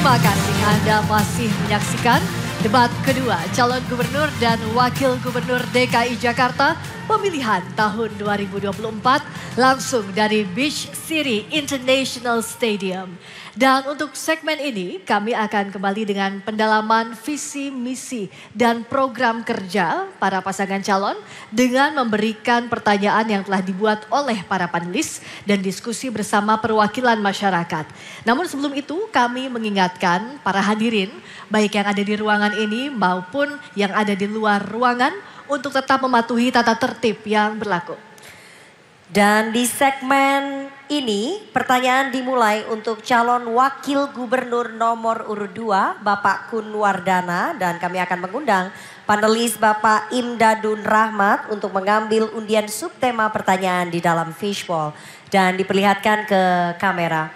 Terima kasih Anda masih menyaksikan debat kedua calon gubernur dan wakil gubernur DKI Jakarta pemilihan tahun 2024 langsung dari Beach City International Stadium. Dan untuk segmen ini kami akan kembali dengan pendalaman visi, misi, dan program kerja para pasangan calon dengan memberikan pertanyaan yang telah dibuat oleh para panelis dan diskusi bersama perwakilan masyarakat. Namun sebelum itu kami mengingatkan para hadirin baik yang ada di ruangan ini maupun yang ada di luar ruangan untuk tetap mematuhi tata tertib yang berlaku. Dan di segmen ini pertanyaan dimulai untuk calon wakil gubernur nomor urut 2 Bapak Kunwardana dan kami akan mengundang panelis Bapak Imdadun Rahmat untuk mengambil undian subtema pertanyaan di dalam fishball dan diperlihatkan ke kamera.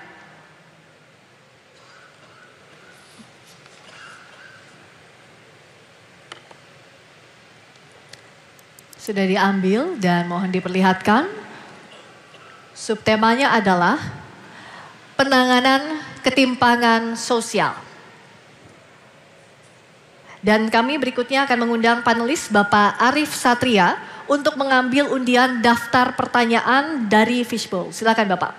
Sudah diambil dan mohon diperlihatkan Subtemanya adalah penanganan ketimpangan sosial. Dan kami berikutnya akan mengundang panelis Bapak Arif Satria untuk mengambil undian daftar pertanyaan dari Fishbowl. Silakan Bapak.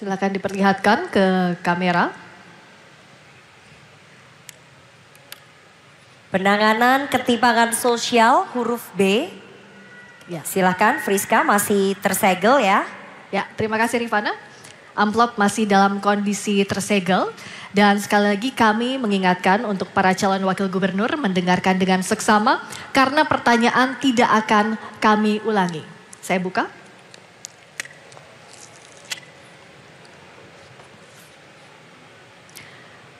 silahkan diperlihatkan ke kamera. Penanganan ketimpangan sosial huruf B. Ya. Silakan Friska masih tersegel ya. Ya, terima kasih Rifana. Amplop masih dalam kondisi tersegel. Dan sekali lagi kami mengingatkan untuk para calon wakil gubernur mendengarkan dengan seksama karena pertanyaan tidak akan kami ulangi. Saya buka.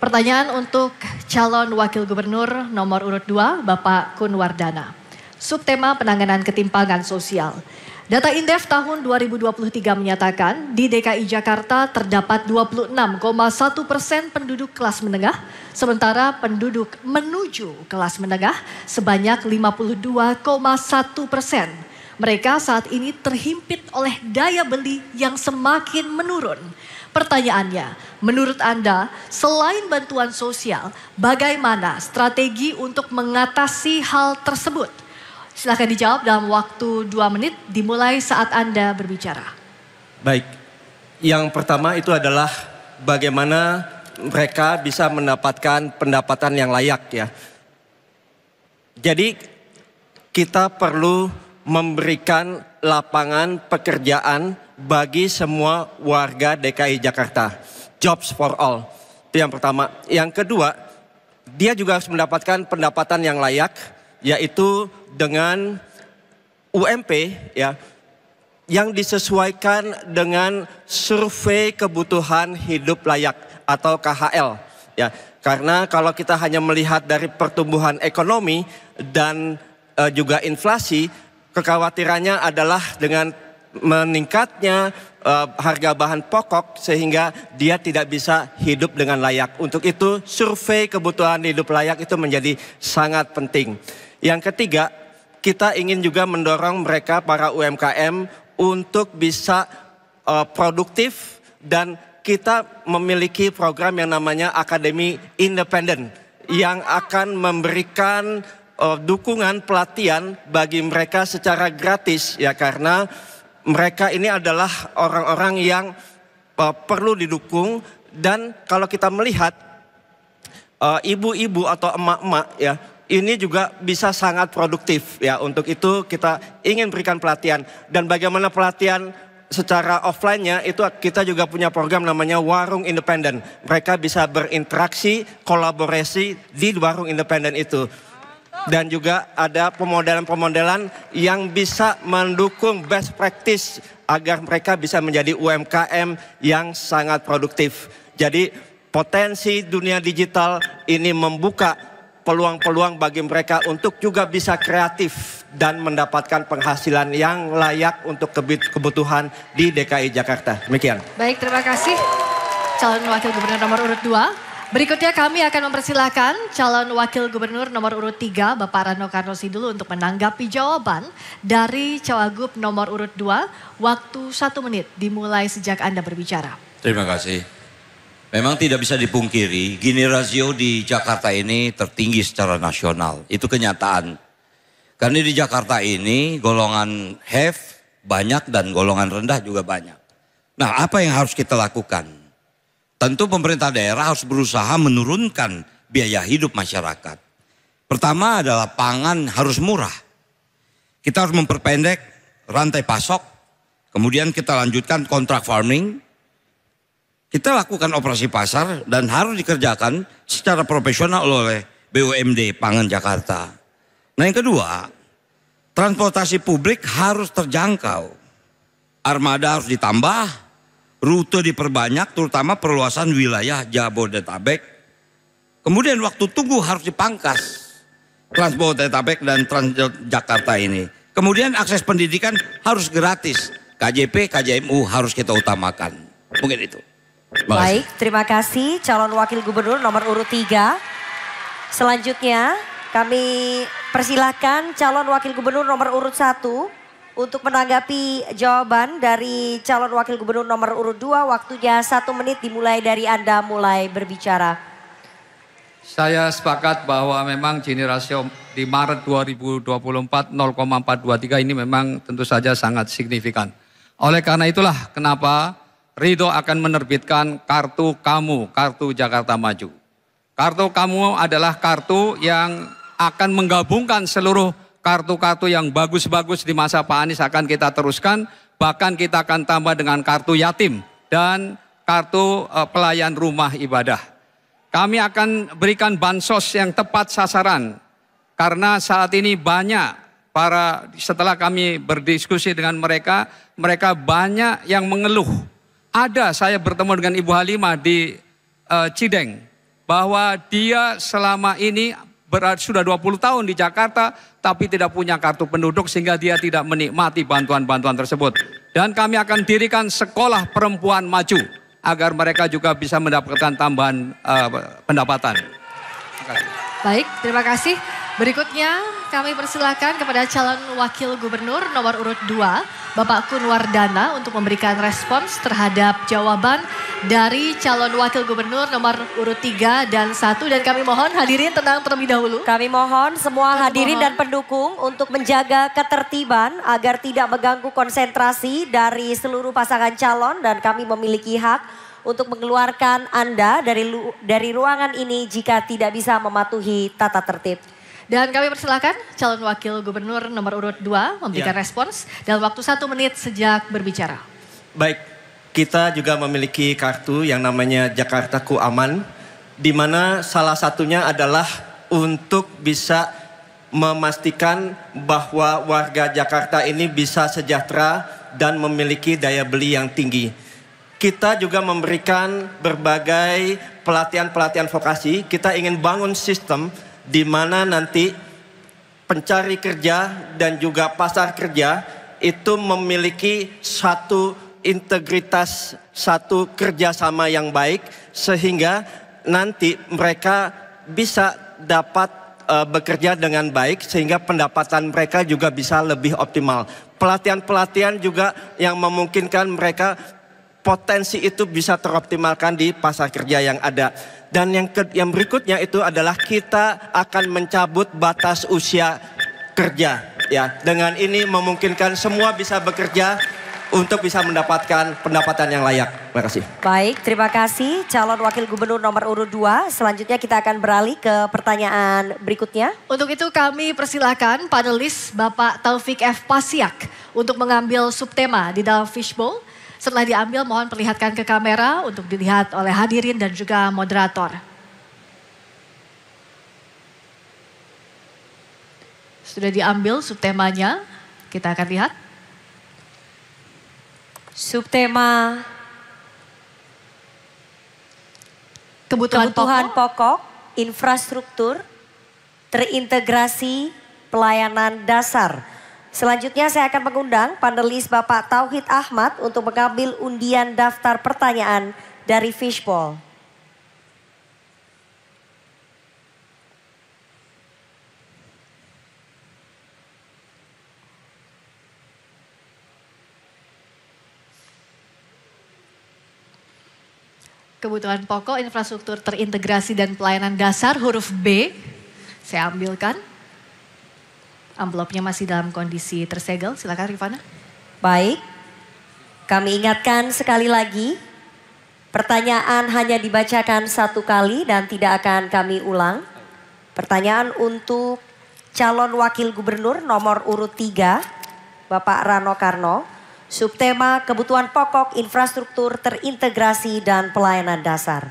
Pertanyaan untuk calon wakil gubernur nomor urut 2, Bapak Kunwardana. Subtema penanganan ketimpangan sosial. Data Indef tahun 2023 menyatakan di DKI Jakarta terdapat 26,1 persen penduduk kelas menengah, sementara penduduk menuju kelas menengah sebanyak 52,1 persen. Mereka saat ini terhimpit oleh daya beli yang semakin menurun Pertanyaannya, menurut Anda, selain bantuan sosial, bagaimana strategi untuk mengatasi hal tersebut? Silahkan dijawab dalam waktu dua menit, dimulai saat Anda berbicara. Baik, yang pertama itu adalah bagaimana mereka bisa mendapatkan pendapatan yang layak ya. Jadi kita perlu memberikan lapangan pekerjaan bagi semua warga DKI Jakarta. Jobs for all. Itu yang pertama. Yang kedua, dia juga harus mendapatkan pendapatan yang layak yaitu dengan UMP ya yang disesuaikan dengan survei kebutuhan hidup layak atau KHL ya karena kalau kita hanya melihat dari pertumbuhan ekonomi dan e, juga inflasi kekhawatirannya adalah dengan meningkatnya uh, harga bahan pokok sehingga dia tidak bisa hidup dengan layak. Untuk itu survei kebutuhan hidup layak itu menjadi sangat penting. Yang ketiga, kita ingin juga mendorong mereka para UMKM untuk bisa uh, produktif dan kita memiliki program yang namanya Akademi Independen yang akan memberikan uh, dukungan pelatihan bagi mereka secara gratis ya karena mereka ini adalah orang-orang yang uh, perlu didukung dan kalau kita melihat eh, ibu-ibu uh, atau emak-emak ya ini juga bisa sangat produktif ya untuk itu kita ingin berikan pelatihan dan bagaimana pelatihan secara offline-nya itu kita juga punya program namanya Warung Independen. Mereka bisa berinteraksi, kolaborasi di Warung Independen itu dan juga ada pemodelan-pemodelan yang bisa mendukung best practice agar mereka bisa menjadi UMKM yang sangat produktif. Jadi potensi dunia digital ini membuka peluang-peluang bagi mereka untuk juga bisa kreatif dan mendapatkan penghasilan yang layak untuk kebutuhan di DKI Jakarta. Demikian. Baik, terima kasih calon wakil gubernur nomor urut 2. Berikutnya kami akan mempersilahkan calon wakil gubernur nomor urut 3 Bapak Rano Karnosi, dulu untuk menanggapi jawaban dari Cawagup nomor urut 2. Waktu satu menit dimulai sejak Anda berbicara. Terima kasih. Memang tidak bisa dipungkiri, gini rasio di Jakarta ini tertinggi secara nasional. Itu kenyataan. Karena di Jakarta ini golongan have banyak dan golongan rendah juga banyak. Nah apa yang harus kita lakukan? Tentu pemerintah daerah harus berusaha menurunkan biaya hidup masyarakat. Pertama adalah pangan harus murah. Kita harus memperpendek rantai pasok, kemudian kita lanjutkan kontrak farming. Kita lakukan operasi pasar dan harus dikerjakan secara profesional oleh BUMD Pangan Jakarta. Nah yang kedua, transportasi publik harus terjangkau. Armada harus ditambah, rute diperbanyak terutama perluasan wilayah Jabodetabek. Kemudian waktu tunggu harus dipangkas Transbodetabek dan Transjakarta ini. Kemudian akses pendidikan harus gratis. KJP, KJMU harus kita utamakan. Mungkin itu. Baik, terima kasih calon wakil gubernur nomor urut 3. Selanjutnya kami persilahkan calon wakil gubernur nomor urut 1 untuk menanggapi jawaban dari calon wakil gubernur nomor urut 2 waktunya satu menit dimulai dari Anda mulai berbicara. Saya sepakat bahwa memang Gini rasio di Maret 2024 0,423 ini memang tentu saja sangat signifikan. Oleh karena itulah kenapa Ridho akan menerbitkan kartu kamu, kartu Jakarta Maju. Kartu kamu adalah kartu yang akan menggabungkan seluruh kartu-kartu yang bagus-bagus di masa Pak Anies akan kita teruskan. Bahkan kita akan tambah dengan kartu yatim dan kartu eh, pelayan rumah ibadah. Kami akan berikan bansos yang tepat sasaran. Karena saat ini banyak para setelah kami berdiskusi dengan mereka, mereka banyak yang mengeluh. Ada saya bertemu dengan Ibu Halimah di eh, Cideng bahwa dia selama ini berarti sudah 20 tahun di Jakarta tapi tidak punya kartu penduduk sehingga dia tidak menikmati bantuan-bantuan tersebut. Dan kami akan dirikan sekolah perempuan maju agar mereka juga bisa mendapatkan tambahan uh, pendapatan. Baik, terima kasih. Berikutnya kami persilahkan kepada calon wakil gubernur nomor urut 2, Bapak Kunwardana untuk memberikan respons terhadap jawaban dari calon wakil gubernur nomor urut 3 dan 1. Dan kami mohon hadirin tenang terlebih dahulu. Kami mohon semua kami hadirin mohon. dan pendukung untuk menjaga ketertiban agar tidak mengganggu konsentrasi dari seluruh pasangan calon dan kami memiliki hak untuk mengeluarkan Anda dari dari ruangan ini jika tidak bisa mematuhi tata tertib. Dan kami persilahkan calon wakil gubernur nomor urut 2 memberikan ya. respons dalam waktu satu menit sejak berbicara. Baik, kita juga memiliki kartu yang namanya Jakarta Ku Aman, di mana salah satunya adalah untuk bisa memastikan bahwa warga Jakarta ini bisa sejahtera dan memiliki daya beli yang tinggi. Kita juga memberikan berbagai pelatihan-pelatihan vokasi. Kita ingin bangun sistem di mana nanti pencari kerja dan juga pasar kerja itu memiliki satu integritas, satu kerjasama yang baik sehingga nanti mereka bisa dapat uh, bekerja dengan baik sehingga pendapatan mereka juga bisa lebih optimal. Pelatihan-pelatihan juga yang memungkinkan mereka potensi itu bisa teroptimalkan di pasar kerja yang ada. Dan yang ke, yang berikutnya itu adalah kita akan mencabut batas usia kerja ya. Dengan ini memungkinkan semua bisa bekerja untuk bisa mendapatkan pendapatan yang layak. Terima kasih. Baik, terima kasih calon wakil gubernur nomor urut 2. Selanjutnya kita akan beralih ke pertanyaan berikutnya. Untuk itu kami persilahkan panelis Bapak Taufik F. Pasiak untuk mengambil subtema di dalam fishbowl setelah diambil mohon perlihatkan ke kamera untuk dilihat oleh hadirin dan juga moderator. Sudah diambil subtemanya, kita akan lihat. Subtema kebutuhan, kebutuhan pokok, pokok, infrastruktur, terintegrasi pelayanan dasar Selanjutnya saya akan mengundang panelis Bapak Tauhid Ahmad untuk mengambil undian daftar pertanyaan dari Fishball. Kebutuhan pokok infrastruktur terintegrasi dan pelayanan dasar huruf B. Saya ambilkan. Amplopnya masih dalam kondisi tersegel. Silakan Rifana. Baik. Kami ingatkan sekali lagi pertanyaan hanya dibacakan satu kali dan tidak akan kami ulang. Pertanyaan untuk calon wakil gubernur nomor urut 3 Bapak Rano Karno subtema kebutuhan pokok infrastruktur terintegrasi dan pelayanan dasar.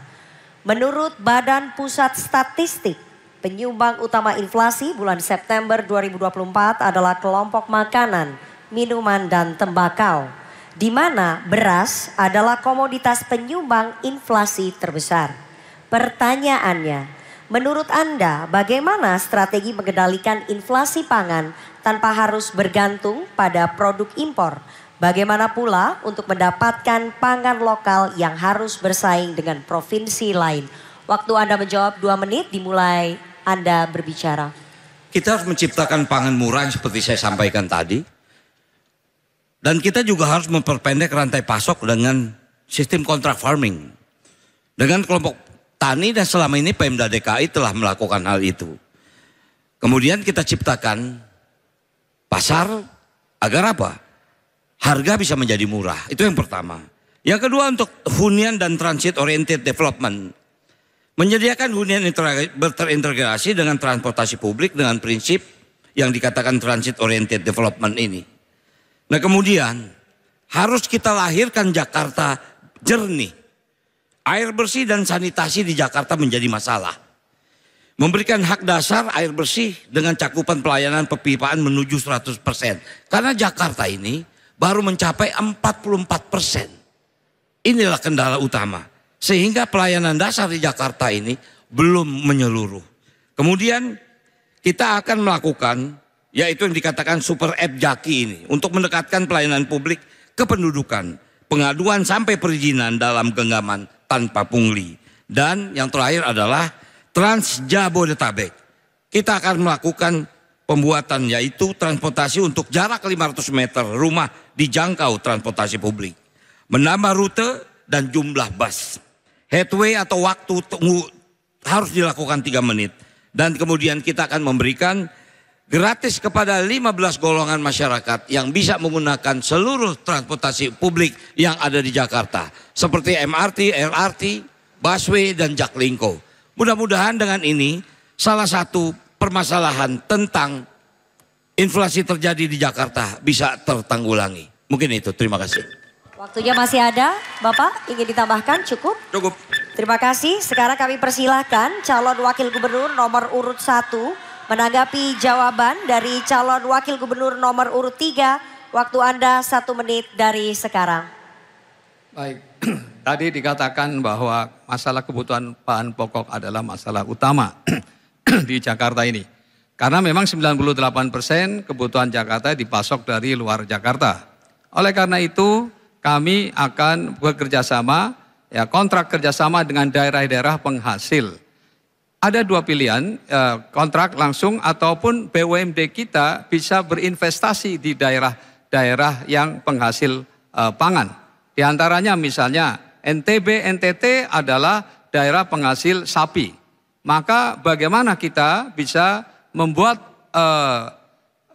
Menurut Badan Pusat Statistik, Penyumbang utama inflasi bulan September 2024 adalah kelompok makanan, minuman, dan tembakau. Di mana beras adalah komoditas penyumbang inflasi terbesar. Pertanyaannya, menurut Anda bagaimana strategi mengendalikan inflasi pangan tanpa harus bergantung pada produk impor? Bagaimana pula untuk mendapatkan pangan lokal yang harus bersaing dengan provinsi lain? Waktu Anda menjawab dua menit dimulai anda berbicara? Kita harus menciptakan pangan murah yang seperti saya sampaikan tadi. Dan kita juga harus memperpendek rantai pasok dengan sistem kontrak farming. Dengan kelompok tani dan selama ini Pemda DKI telah melakukan hal itu. Kemudian kita ciptakan pasar agar apa? Harga bisa menjadi murah. Itu yang pertama. Yang kedua untuk hunian dan transit oriented development. Menyediakan hunian terintegrasi dengan transportasi publik dengan prinsip yang dikatakan transit oriented development ini. Nah kemudian harus kita lahirkan Jakarta jernih. Air bersih dan sanitasi di Jakarta menjadi masalah. Memberikan hak dasar air bersih dengan cakupan pelayanan pepipaan menuju 100%. Karena Jakarta ini baru mencapai 44%. Inilah kendala utama. Sehingga pelayanan dasar di Jakarta ini belum menyeluruh. Kemudian kita akan melakukan yaitu yang dikatakan super app Jaki ini untuk mendekatkan pelayanan publik ke pendudukan, pengaduan sampai perizinan dalam genggaman tanpa pungli. Dan yang terakhir adalah Trans Jabodetabek. Kita akan melakukan pembuatan yaitu transportasi untuk jarak 500 meter rumah dijangkau transportasi publik. Menambah rute dan jumlah bus headway atau waktu tunggu harus dilakukan tiga menit. Dan kemudian kita akan memberikan gratis kepada 15 golongan masyarakat yang bisa menggunakan seluruh transportasi publik yang ada di Jakarta. Seperti MRT, LRT, busway, dan Jaklingko. Mudah-mudahan dengan ini salah satu permasalahan tentang inflasi terjadi di Jakarta bisa tertanggulangi. Mungkin itu, terima kasih. Waktunya masih ada, Bapak ingin ditambahkan cukup? Cukup. Terima kasih. Sekarang kami persilahkan calon wakil gubernur nomor urut 1 menanggapi jawaban dari calon wakil gubernur nomor urut 3. Waktu Anda satu menit dari sekarang. Baik, tadi dikatakan bahwa masalah kebutuhan bahan pokok adalah masalah utama di Jakarta ini. Karena memang 98 persen kebutuhan Jakarta dipasok dari luar Jakarta. Oleh karena itu kami akan bekerja sama ya kontrak kerjasama dengan daerah-daerah penghasil. Ada dua pilihan, ya, kontrak langsung ataupun BUMD kita bisa berinvestasi di daerah-daerah yang penghasil e, pangan. Di antaranya misalnya NTB, NTT adalah daerah penghasil sapi. Maka bagaimana kita bisa membuat e,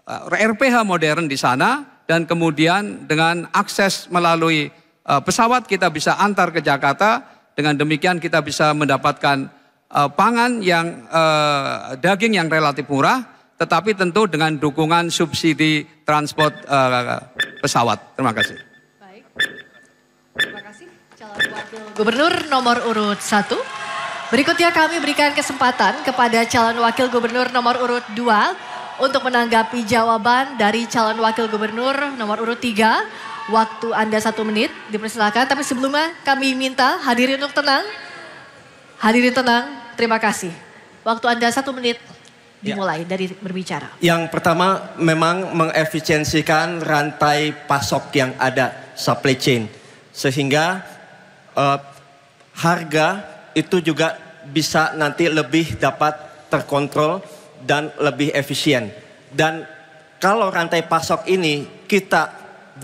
e, RPH modern di sana dan kemudian dengan akses melalui eh, pesawat kita bisa antar ke Jakarta. Dengan demikian kita bisa mendapatkan eh, pangan yang eh, daging yang relatif murah, tetapi tentu dengan dukungan subsidi transport pesawat. Terima kasih. Baik. Terima kasih calon wakil gubernur nomor urut satu. Berikutnya kami berikan kesempatan kepada calon wakil gubernur nomor urut dua untuk menanggapi jawaban dari calon wakil gubernur nomor urut 3. Waktu Anda satu menit, dipersilakan. Tapi sebelumnya kami minta hadirin untuk tenang. Hadirin tenang, terima kasih. Waktu Anda satu menit dimulai ya. dari berbicara. Yang pertama memang mengefisiensikan rantai pasok yang ada supply chain sehingga uh, harga itu juga bisa nanti lebih dapat terkontrol dan lebih efisien. Dan kalau rantai pasok ini kita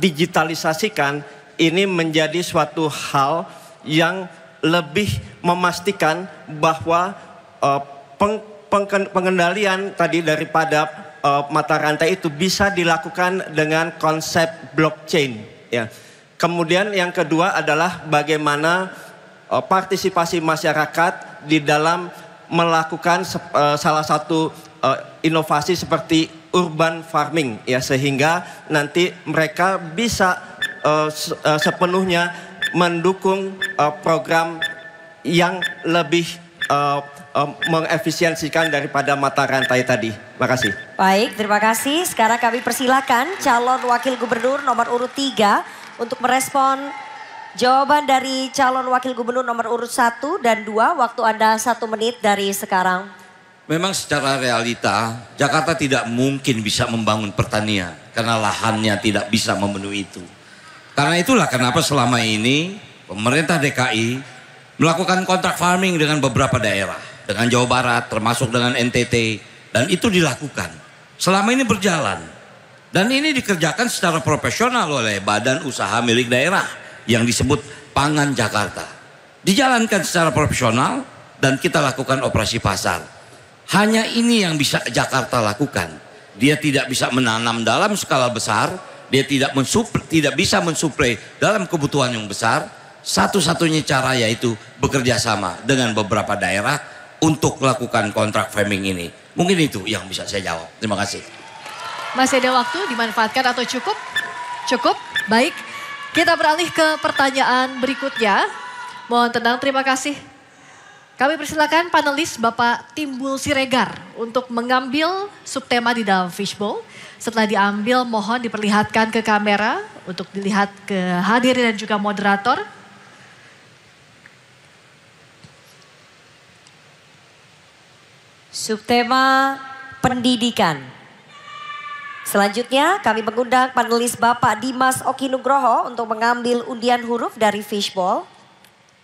digitalisasikan, ini menjadi suatu hal yang lebih memastikan bahwa uh, peng, peng, pengendalian tadi daripada uh, mata rantai itu bisa dilakukan dengan konsep blockchain. Ya. Kemudian yang kedua adalah bagaimana uh, partisipasi masyarakat di dalam melakukan uh, salah satu Eh, inovasi seperti urban farming ya sehingga nanti mereka bisa eh, eh, sepenuhnya mendukung program yang lebih uh, mengefisiensikan daripada mata rantai tadi. Terima kasih. Baik, terima kasih. Sekarang kami persilakan calon wakil gubernur nomor urut 3 untuk merespon jawaban dari calon wakil gubernur nomor urut 1 dan 2. Waktu Anda satu menit dari sekarang. Memang secara realita Jakarta tidak mungkin bisa membangun pertanian karena lahannya tidak bisa memenuhi itu. Karena itulah kenapa selama ini pemerintah DKI melakukan kontrak farming dengan beberapa daerah, dengan Jawa Barat termasuk dengan NTT dan itu dilakukan. Selama ini berjalan dan ini dikerjakan secara profesional oleh badan usaha milik daerah yang disebut Pangan Jakarta. Dijalankan secara profesional dan kita lakukan operasi pasar hanya ini yang bisa Jakarta lakukan. Dia tidak bisa menanam dalam skala besar, dia tidak mensuplai, tidak bisa mensuplai dalam kebutuhan yang besar. Satu-satunya cara yaitu bekerja sama dengan beberapa daerah untuk melakukan kontrak farming ini. Mungkin itu yang bisa saya jawab. Terima kasih. Masih ada waktu dimanfaatkan atau cukup? Cukup, baik. Kita beralih ke pertanyaan berikutnya. Mohon tenang, terima kasih kami persilakan panelis Bapak Timbul Siregar untuk mengambil subtema di dalam fishbowl. Setelah diambil, mohon diperlihatkan ke kamera untuk dilihat ke hadirin dan juga moderator. Subtema pendidikan. Selanjutnya kami mengundang panelis Bapak Dimas Okinugroho untuk mengambil undian huruf dari fishbowl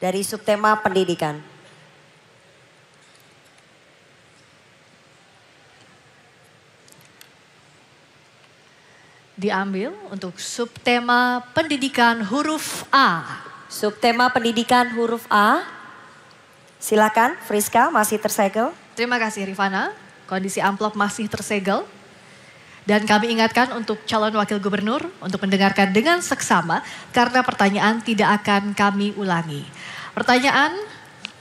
dari subtema pendidikan. diambil untuk subtema pendidikan huruf A. Subtema pendidikan huruf A. Silakan Friska masih tersegel. Terima kasih Rifana. Kondisi amplop masih tersegel. Dan kami ingatkan untuk calon wakil gubernur untuk mendengarkan dengan seksama karena pertanyaan tidak akan kami ulangi. Pertanyaan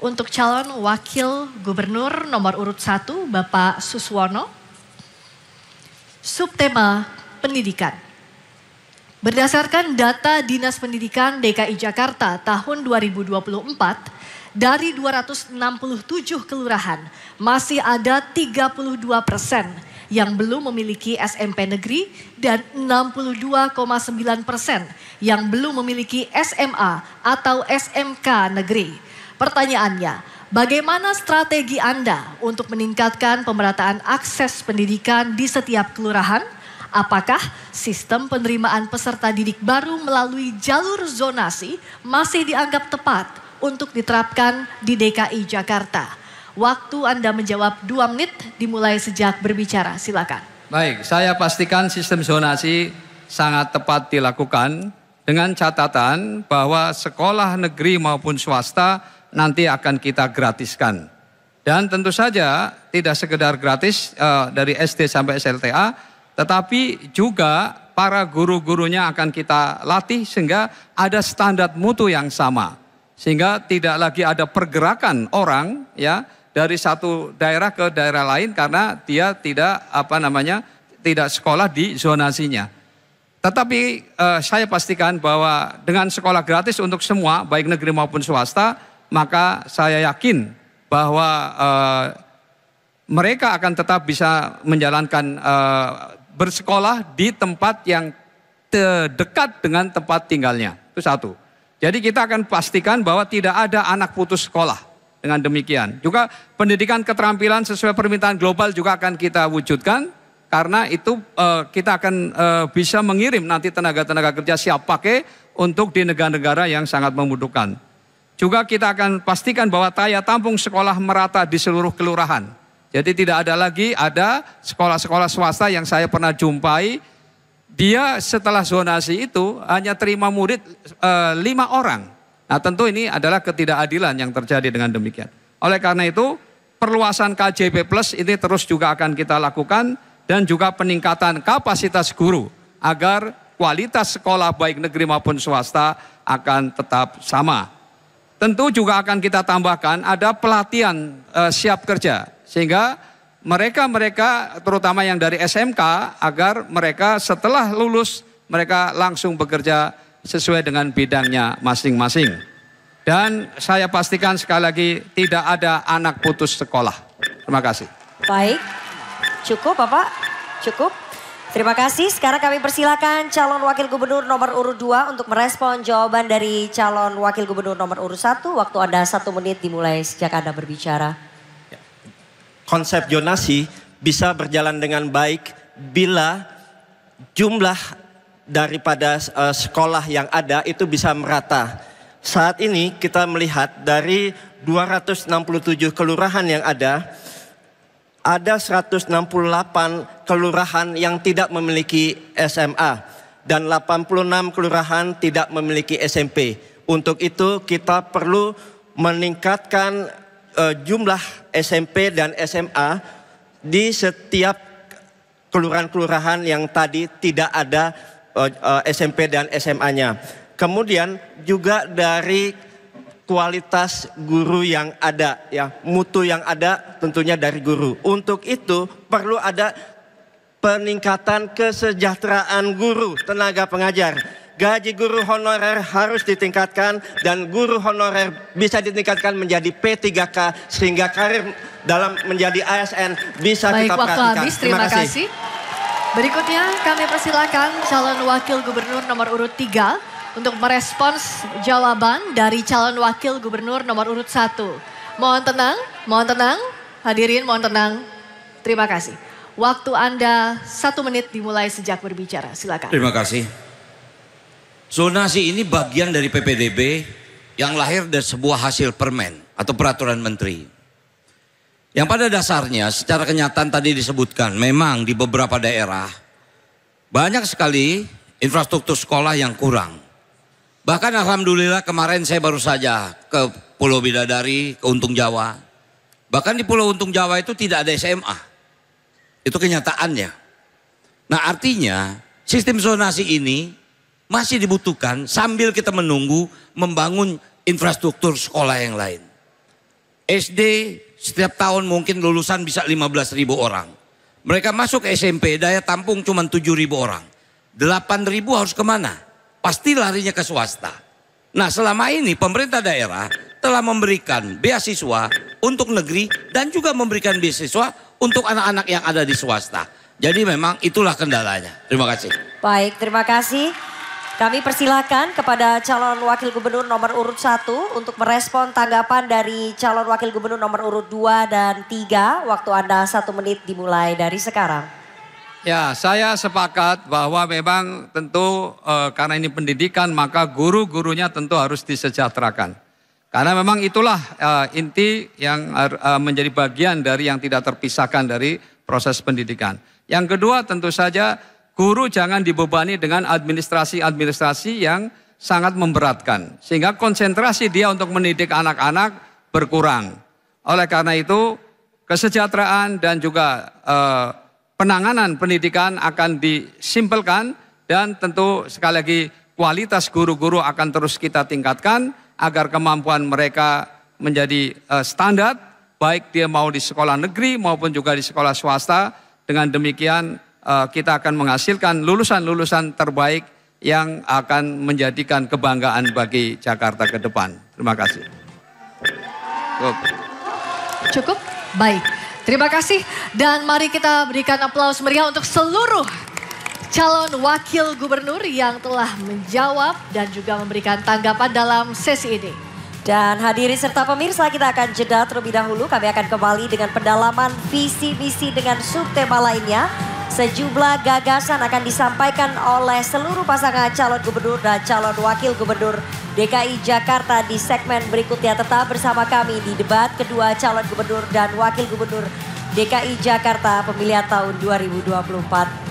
untuk calon wakil gubernur nomor urut satu, Bapak Suswono. Subtema pendidikan. Berdasarkan data Dinas Pendidikan DKI Jakarta tahun 2024, dari 267 kelurahan masih ada 32 persen yang belum memiliki SMP negeri dan 62,9 persen yang belum memiliki SMA atau SMK negeri. Pertanyaannya, bagaimana strategi Anda untuk meningkatkan pemerataan akses pendidikan di setiap kelurahan? Apakah sistem penerimaan peserta didik baru melalui jalur zonasi masih dianggap tepat untuk diterapkan di DKI Jakarta? Waktu Anda menjawab dua menit dimulai sejak berbicara. Silakan. Baik, saya pastikan sistem zonasi sangat tepat dilakukan dengan catatan bahwa sekolah negeri maupun swasta nanti akan kita gratiskan. Dan tentu saja tidak sekedar gratis uh, dari SD sampai SLTA, tetapi juga para guru-gurunya akan kita latih sehingga ada standar mutu yang sama. Sehingga tidak lagi ada pergerakan orang ya dari satu daerah ke daerah lain karena dia tidak apa namanya tidak sekolah di zonasinya. Tetapi eh, saya pastikan bahwa dengan sekolah gratis untuk semua baik negeri maupun swasta, maka saya yakin bahwa eh, mereka akan tetap bisa menjalankan eh, bersekolah di tempat yang terdekat dengan tempat tinggalnya. Itu satu. Jadi kita akan pastikan bahwa tidak ada anak putus sekolah dengan demikian. Juga pendidikan keterampilan sesuai permintaan global juga akan kita wujudkan karena itu uh, kita akan uh, bisa mengirim nanti tenaga-tenaga kerja siap pakai untuk di negara-negara yang sangat membutuhkan. Juga kita akan pastikan bahwa daya tampung sekolah merata di seluruh kelurahan jadi tidak ada lagi ada sekolah-sekolah swasta yang saya pernah jumpai. Dia setelah zonasi itu hanya terima murid e, lima orang. Nah tentu ini adalah ketidakadilan yang terjadi dengan demikian. Oleh karena itu perluasan KJP Plus ini terus juga akan kita lakukan dan juga peningkatan kapasitas guru agar kualitas sekolah baik negeri maupun swasta akan tetap sama. Tentu juga akan kita tambahkan ada pelatihan e, siap kerja sehingga mereka-mereka terutama yang dari SMK agar mereka setelah lulus mereka langsung bekerja sesuai dengan bidangnya masing-masing. Dan saya pastikan sekali lagi tidak ada anak putus sekolah. Terima kasih. Baik. Cukup Bapak? Cukup? Terima kasih. Sekarang kami persilakan calon wakil gubernur nomor urut 2 untuk merespon jawaban dari calon wakil gubernur nomor urut 1. Waktu Anda satu menit dimulai sejak Anda berbicara konsep jonasi bisa berjalan dengan baik bila jumlah daripada uh, sekolah yang ada itu bisa merata. Saat ini kita melihat dari 267 kelurahan yang ada, ada 168 kelurahan yang tidak memiliki SMA dan 86 kelurahan tidak memiliki SMP. Untuk itu kita perlu meningkatkan uh, jumlah SMP dan SMA di setiap kelurahan-kelurahan yang tadi tidak ada uh, eh, uh, eh, SMP dan SMA-nya. Kemudian juga dari kualitas guru yang ada ya, mutu yang ada tentunya dari guru. Untuk itu perlu ada peningkatan kesejahteraan guru, tenaga pengajar gaji guru honorer harus ditingkatkan dan guru honorer bisa ditingkatkan menjadi P3K sehingga karir dalam menjadi ASN bisa Baik, kita perhatikan. Baik, habis. Terima, terima kasih. kasih. Berikutnya kami persilakan calon wakil gubernur nomor urut 3 untuk merespons jawaban dari calon wakil gubernur nomor urut 1. Mohon tenang, mohon tenang, hadirin mohon tenang. Terima kasih. Waktu Anda satu menit dimulai sejak berbicara, silakan. Terima kasih. Zonasi ini bagian dari PPDB yang lahir dari sebuah hasil permen atau peraturan menteri. Yang pada dasarnya secara kenyataan tadi disebutkan memang di beberapa daerah banyak sekali infrastruktur sekolah yang kurang. Bahkan alhamdulillah kemarin saya baru saja ke Pulau Bidadari, ke Untung Jawa. Bahkan di Pulau Untung Jawa itu tidak ada SMA. Itu kenyataannya. Nah artinya sistem zonasi ini masih dibutuhkan sambil kita menunggu membangun infrastruktur sekolah yang lain. SD setiap tahun mungkin lulusan bisa 15 ribu orang. Mereka masuk SMP daya tampung cuma 7 ribu orang. 8 ribu harus kemana? Pasti larinya ke swasta. Nah selama ini pemerintah daerah telah memberikan beasiswa untuk negeri dan juga memberikan beasiswa untuk anak-anak yang ada di swasta. Jadi memang itulah kendalanya. Terima kasih. Baik, terima kasih. Kami persilakan kepada calon wakil gubernur nomor urut 1 untuk merespon tanggapan dari calon wakil gubernur nomor urut 2 dan 3. Waktu Anda satu menit dimulai dari sekarang. Ya, saya sepakat bahwa memang tentu e, karena ini pendidikan maka guru-gurunya tentu harus disejahterakan. Karena memang itulah e, inti yang e, menjadi bagian dari yang tidak terpisahkan dari proses pendidikan. Yang kedua tentu saja Guru jangan dibebani dengan administrasi-administrasi yang sangat memberatkan. Sehingga konsentrasi dia untuk mendidik anak-anak berkurang. Oleh karena itu, kesejahteraan dan juga eh, penanganan pendidikan akan disimpelkan dan tentu sekali lagi kualitas guru-guru akan terus kita tingkatkan agar kemampuan mereka menjadi eh, standar baik dia mau di sekolah negeri maupun juga di sekolah swasta. Dengan demikian Eh, kita akan menghasilkan lulusan-lulusan terbaik yang akan menjadikan kebanggaan bagi Jakarta ke depan. Terima kasih. Cukup. Cukup? Baik. Terima kasih dan mari kita berikan aplaus meriah untuk seluruh calon wakil gubernur yang telah menjawab dan juga memberikan tanggapan dalam sesi ini. Dan hadirin serta pemirsa kita akan jeda terlebih dahulu. Kami akan kembali dengan pendalaman visi visi dengan subtema lainnya. Sejumlah gagasan akan disampaikan oleh seluruh pasangan calon gubernur dan calon wakil gubernur DKI Jakarta di segmen berikutnya. Tetap bersama kami di debat kedua calon gubernur dan wakil gubernur DKI Jakarta pemilihan tahun 2024.